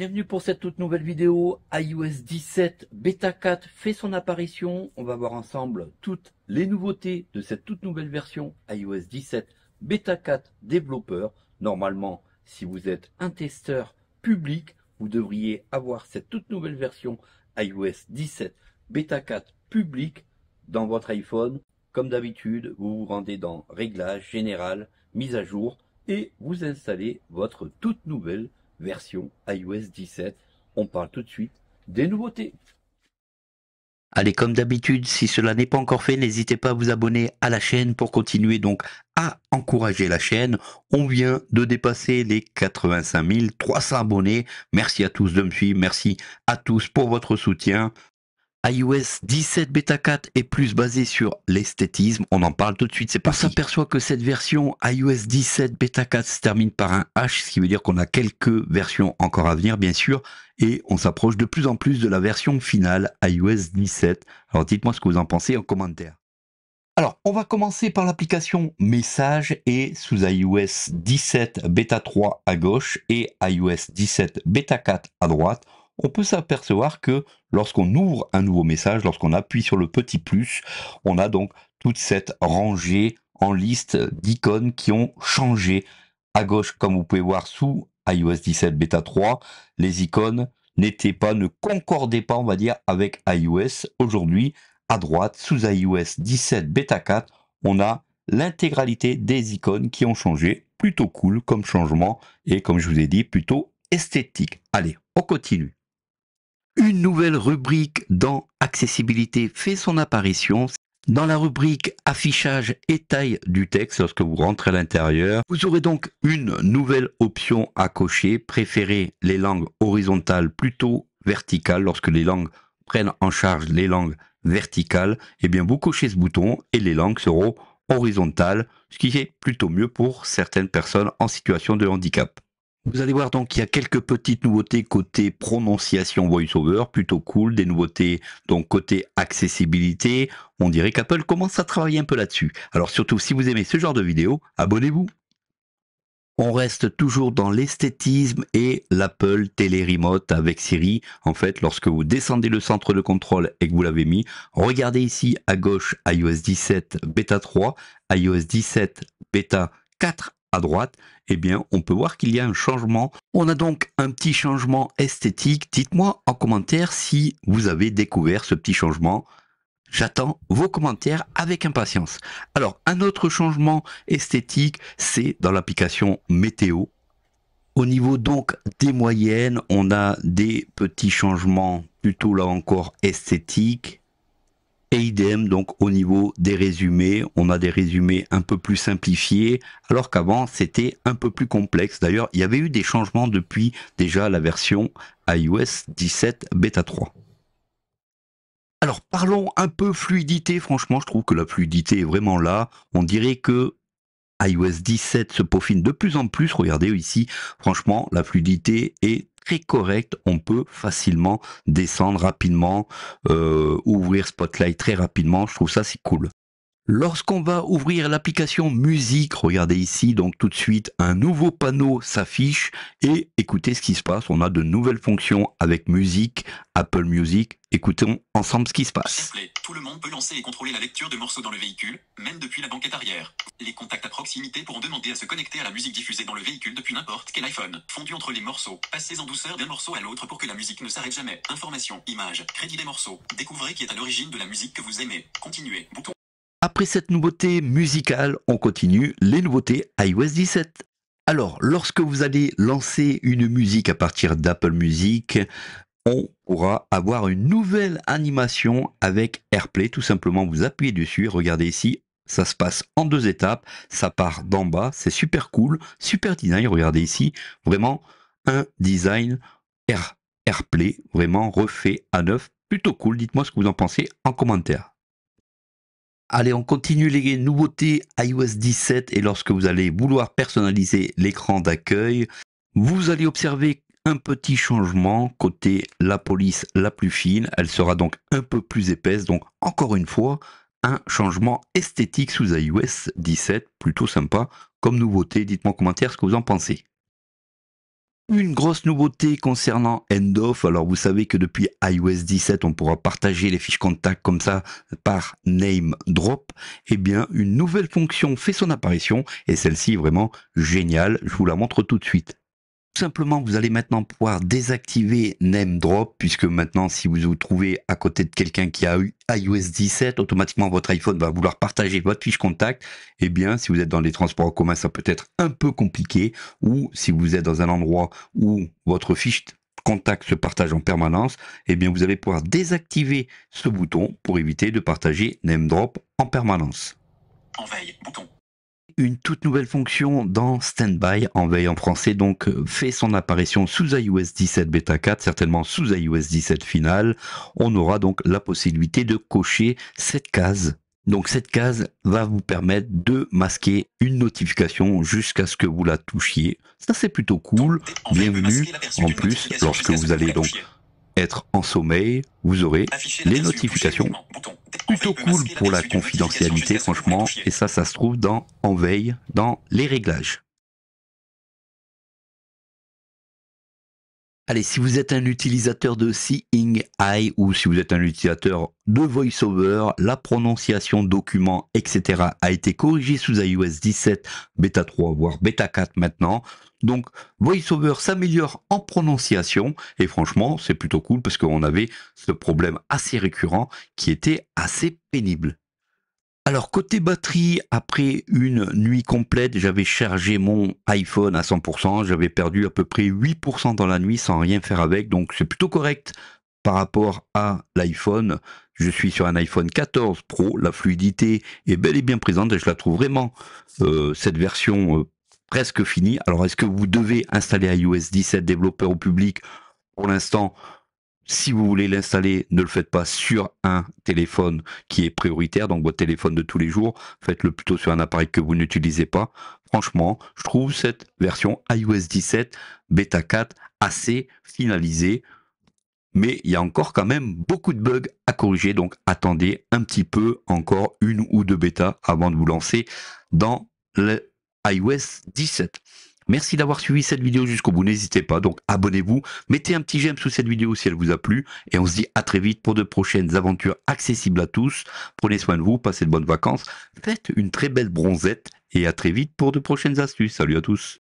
Bienvenue pour cette toute nouvelle vidéo. iOS 17 Beta 4 fait son apparition. On va voir ensemble toutes les nouveautés de cette toute nouvelle version iOS 17 Beta 4 développeur. Normalement, si vous êtes un testeur public, vous devriez avoir cette toute nouvelle version iOS 17 Beta 4 public dans votre iPhone. Comme d'habitude, vous vous rendez dans Réglages, Général, Mise à jour et vous installez votre toute nouvelle version iOS 17. On parle tout de suite des nouveautés. Allez, comme d'habitude, si cela n'est pas encore fait, n'hésitez pas à vous abonner à la chaîne pour continuer donc à encourager la chaîne. On vient de dépasser les 85 300 abonnés. Merci à tous de me suivre. Merci à tous pour votre soutien iOS 17 Beta 4 est plus basé sur l'esthétisme, on en parle tout de suite, c'est pas On s'aperçoit que cette version iOS 17 Beta 4 se termine par un H, ce qui veut dire qu'on a quelques versions encore à venir bien sûr, et on s'approche de plus en plus de la version finale iOS 17. Alors dites-moi ce que vous en pensez en commentaire. Alors, on va commencer par l'application Message et sous iOS 17 Beta 3 à gauche et iOS 17 Beta 4 à droite, on peut s'apercevoir que lorsqu'on ouvre un nouveau message, lorsqu'on appuie sur le petit plus, on a donc toute cette rangée en liste d'icônes qui ont changé. À gauche, comme vous pouvez voir sous iOS 17 bêta 3, les icônes n'étaient pas, ne concordaient pas, on va dire, avec iOS. Aujourd'hui, à droite, sous iOS 17 bêta 4, on a l'intégralité des icônes qui ont changé. Plutôt cool comme changement et, comme je vous ai dit, plutôt esthétique. Allez, on continue. Une nouvelle rubrique dans Accessibilité fait son apparition. Dans la rubrique Affichage et taille du texte, lorsque vous rentrez à l'intérieur, vous aurez donc une nouvelle option à cocher. Préférez les langues horizontales plutôt verticales. Lorsque les langues prennent en charge les langues verticales, eh bien vous cochez ce bouton et les langues seront horizontales, ce qui est plutôt mieux pour certaines personnes en situation de handicap. Vous allez voir, donc, il y a quelques petites nouveautés côté prononciation voiceover, plutôt cool, des nouveautés, donc, côté accessibilité. On dirait qu'Apple commence à travailler un peu là-dessus. Alors, surtout, si vous aimez ce genre de vidéos, abonnez-vous. On reste toujours dans l'esthétisme et l'Apple Télé Remote avec Siri. En fait, lorsque vous descendez le centre de contrôle et que vous l'avez mis, regardez ici à gauche iOS 17 bêta 3, iOS 17 bêta 4 à droite, eh bien, on peut voir qu'il y a un changement. On a donc un petit changement esthétique. Dites-moi en commentaire si vous avez découvert ce petit changement. J'attends vos commentaires avec impatience. Alors, un autre changement esthétique, c'est dans l'application météo. Au niveau donc des moyennes, on a des petits changements plutôt là encore esthétiques et idem, donc au niveau des résumés, on a des résumés un peu plus simplifiés, alors qu'avant c'était un peu plus complexe. D'ailleurs, il y avait eu des changements depuis déjà la version iOS 17 Beta 3. Alors parlons un peu fluidité, franchement je trouve que la fluidité est vraiment là. On dirait que iOS 17 se peaufine de plus en plus. Regardez ici, franchement, la fluidité est très correct, on peut facilement descendre rapidement, euh, ouvrir Spotlight très rapidement, je trouve ça c'est cool. Lorsqu'on va ouvrir l'application musique, regardez ici, donc tout de suite, un nouveau panneau s'affiche et écoutez ce qui se passe. On a de nouvelles fonctions avec musique, Apple Music. Écoutons ensemble ce qui se passe. Tout le monde peut lancer et contrôler la lecture de morceaux dans le véhicule, même depuis la banquette arrière. Les contacts à proximité pourront demander à se connecter à la musique diffusée dans le véhicule depuis n'importe quel iPhone. Fondu entre les morceaux, passez en douceur d'un morceau à l'autre pour que la musique ne s'arrête jamais. Information, images, crédit des morceaux. Découvrez qui est à l'origine de la musique que vous aimez. Continuez. Bouton. Après cette nouveauté musicale, on continue les nouveautés iOS 17. Alors, lorsque vous allez lancer une musique à partir d'Apple Music, on pourra avoir une nouvelle animation avec AirPlay. Tout simplement, vous appuyez dessus regardez ici, ça se passe en deux étapes. Ça part d'en bas, c'est super cool, super design. Regardez ici, vraiment un design AirPlay, vraiment refait à neuf. Plutôt cool, dites-moi ce que vous en pensez en commentaire. Allez, on continue les nouveautés iOS 17 et lorsque vous allez vouloir personnaliser l'écran d'accueil, vous allez observer un petit changement côté la police la plus fine. Elle sera donc un peu plus épaisse. Donc encore une fois, un changement esthétique sous iOS 17. Plutôt sympa comme nouveauté. Dites-moi en commentaire ce que vous en pensez. Une grosse nouveauté concernant Endoff. Alors vous savez que depuis iOS 17, on pourra partager les fiches contacts comme ça par name drop. Eh bien, une nouvelle fonction fait son apparition et celle-ci est vraiment géniale. Je vous la montre tout de suite simplement, vous allez maintenant pouvoir désactiver Name Drop, puisque maintenant, si vous vous trouvez à côté de quelqu'un qui a eu iOS 17, automatiquement, votre iPhone va vouloir partager votre fiche contact. et eh bien, si vous êtes dans les transports en commun, ça peut être un peu compliqué, ou si vous êtes dans un endroit où votre fiche contact se partage en permanence, et eh bien, vous allez pouvoir désactiver ce bouton pour éviter de partager Name Drop en permanence. En veille, bouton une toute nouvelle fonction dans Standby en veille en français, donc euh, fait son apparition sous iOS 17 Beta 4, certainement sous iOS 17 final. On aura donc la possibilité de cocher cette case donc cette case va vous permettre de masquer une notification jusqu'à ce que vous la touchiez. Ça c'est plutôt cool. Bienvenue. En plus, lorsque vous allez donc être en sommeil, vous aurez les notifications plutôt cool pour la confidentialité, franchement. Et ça, ça se trouve dans En veille, dans les réglages. Allez, si vous êtes un utilisateur de Seeing Eye ou si vous êtes un utilisateur de VoiceOver, la prononciation document, etc. a été corrigée sous iOS 17, bêta 3, voire bêta 4 maintenant. Donc VoiceOver s'améliore en prononciation et franchement c'est plutôt cool parce qu'on avait ce problème assez récurrent qui était assez pénible. Alors côté batterie, après une nuit complète, j'avais chargé mon iPhone à 100%, j'avais perdu à peu près 8% dans la nuit sans rien faire avec, donc c'est plutôt correct par rapport à l'iPhone. Je suis sur un iPhone 14 Pro, la fluidité est bel et bien présente et je la trouve vraiment, euh, cette version euh, presque fini. Alors, est-ce que vous devez installer iOS 17 développeur au public Pour l'instant, si vous voulez l'installer, ne le faites pas sur un téléphone qui est prioritaire, donc votre téléphone de tous les jours. Faites-le plutôt sur un appareil que vous n'utilisez pas. Franchement, je trouve cette version iOS 17 bêta 4 assez finalisée. Mais il y a encore quand même beaucoup de bugs à corriger, donc attendez un petit peu encore une ou deux bêtas avant de vous lancer dans le iOS 17. Merci d'avoir suivi cette vidéo jusqu'au bout. N'hésitez pas, donc abonnez-vous, mettez un petit j'aime sous cette vidéo si elle vous a plu, et on se dit à très vite pour de prochaines aventures accessibles à tous. Prenez soin de vous, passez de bonnes vacances, faites une très belle bronzette, et à très vite pour de prochaines astuces. Salut à tous.